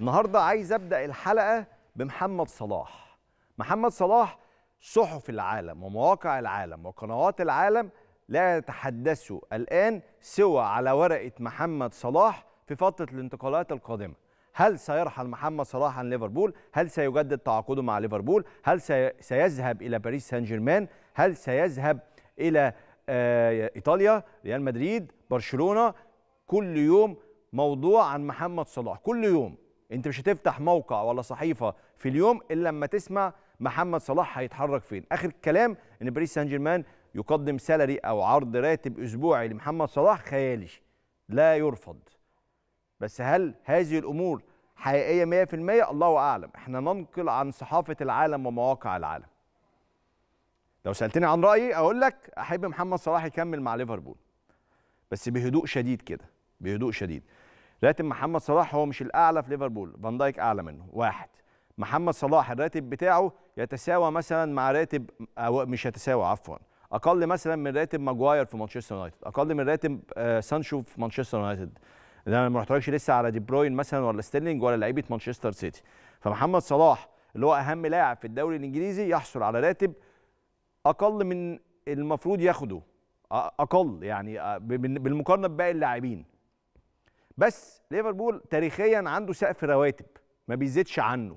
النهارده عايز ابدا الحلقه بمحمد صلاح محمد صلاح صحف العالم ومواقع العالم وقنوات العالم لا يتحدثوا الان سوى على ورقه محمد صلاح في فتره الانتقالات القادمه هل سيرحل محمد صلاح عن ليفربول هل سيجدد تعاقده مع ليفربول هل سيذهب الى باريس سان جيرمان هل سيذهب الى آه، ايطاليا ريال مدريد برشلونه كل يوم موضوع عن محمد صلاح كل يوم انت مش هتفتح موقع ولا صحيفه في اليوم الا لما تسمع محمد صلاح هيتحرك فين اخر الكلام ان باريس سان جيرمان يقدم سالري او عرض راتب اسبوعي لمحمد صلاح خيالي لا يرفض بس هل هذه الامور حقيقيه 100% الله اعلم احنا ننقل عن صحافه العالم ومواقع العالم لو سالتني عن رايي اقول لك احب محمد صلاح يكمل مع ليفربول بس بهدوء شديد كده بهدوء شديد راتب محمد صلاح هو مش الاعلى في ليفربول فان دايك اعلى منه واحد محمد صلاح الراتب بتاعه يتساوى مثلا مع راتب أو مش يتساوى عفوا اقل مثلا من راتب ماجواير في مانشستر يونايتد اقل من راتب آه، سانشو في مانشستر يونايتد ده انا ما رحتلكش لسه على دي بروين مثلا ولا ستيرلينج ولا لعيبه مانشستر سيتي فمحمد صلاح اللي هو اهم لاعب في الدوري الانجليزي يحصل على راتب اقل من المفروض ياخده اقل يعني آه، بالمقارنه بباقي اللاعبين بس ليفربول تاريخيا عنده سقف رواتب ما بيزيدش عنه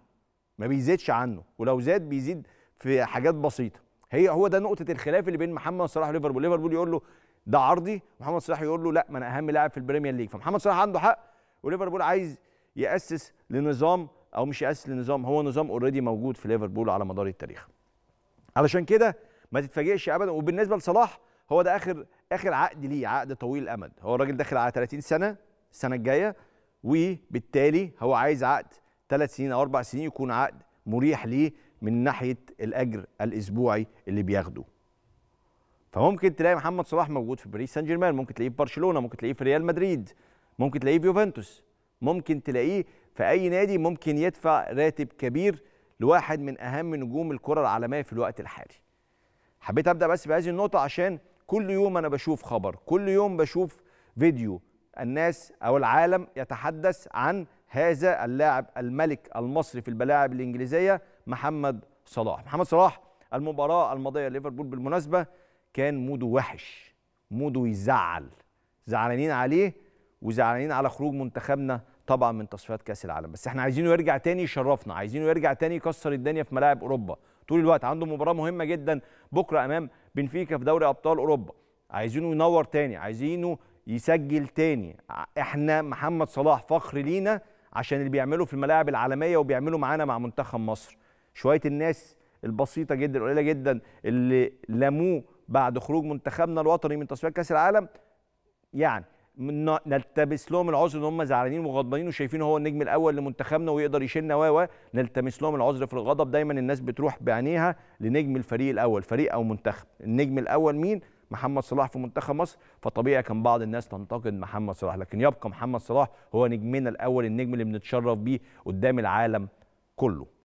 ما بيزيدش عنه ولو زاد بيزيد في حاجات بسيطه هي هو ده نقطه الخلاف اللي بين محمد صلاح وليفربول ليفربول يقول له ده عرضي محمد صلاح يقول له لا ما انا اهم لاعب في البريمير ليج فمحمد صلاح عنده حق وليفربول عايز ياسس لنظام او مش ياسس لنظام هو نظام اوريدي موجود في ليفربول على مدار التاريخ علشان كده ما تتفاجئش ابدا وبالنسبه لصلاح هو ده اخر اخر عقد ليه عقد طويل الامد هو الراجل داخل على 30 سنه السنه الجايه وبالتالي هو عايز عقد ثلاث سنين او اربع سنين يكون عقد مريح ليه من ناحيه الاجر الاسبوعي اللي بياخده. فممكن تلاقي محمد صلاح موجود في باريس سان جيرمان، ممكن تلاقيه في برشلونه، ممكن تلاقيه في ريال مدريد، ممكن تلاقيه في يوفنتوس، ممكن تلاقيه في اي نادي ممكن يدفع راتب كبير لواحد من اهم نجوم الكره العالميه في الوقت الحالي. حبيت ابدا بس بهذه النقطه عشان كل يوم انا بشوف خبر، كل يوم بشوف فيديو الناس او العالم يتحدث عن هذا اللاعب الملك المصري في الملاعب الانجليزيه محمد صلاح محمد صلاح المباراه الماضيه ليفربول بالمناسبه كان موده وحش موده يزعل زعلانين عليه وزعلانين على خروج منتخبنا طبعا من تصفيات كاس العالم بس احنا عايزينه يرجع تاني يشرفنا عايزينه يرجع تاني يكسر الدنيا في ملاعب اوروبا طول الوقت عنده مباراه مهمه جدا بكره امام بنفيكا في دوري ابطال اوروبا عايزينه ينور تاني عايزينه يسجل تاني احنا محمد صلاح فخر لينا عشان اللي بيعمله في الملاعب العالميه وبيعمله معانا مع منتخب مصر شويه الناس البسيطه جدا القليله جدا اللي لموه بعد خروج منتخبنا الوطني من تصفيات كاس العالم يعني نلتمس لهم العذر ان هم زعلانين وغضبانين وشايفين هو النجم الاول لمنتخبنا ويقدر يشيلنا و نلتمس لهم العذر في الغضب دايما الناس بتروح بعينيها لنجم الفريق الاول فريق او منتخب النجم الاول مين محمد صلاح في منتخب مصر فطبيعي كان بعض الناس تنتقد محمد صلاح لكن يبقى محمد صلاح هو نجمنا الاول النجم اللي بنتشرف بيه قدام العالم كله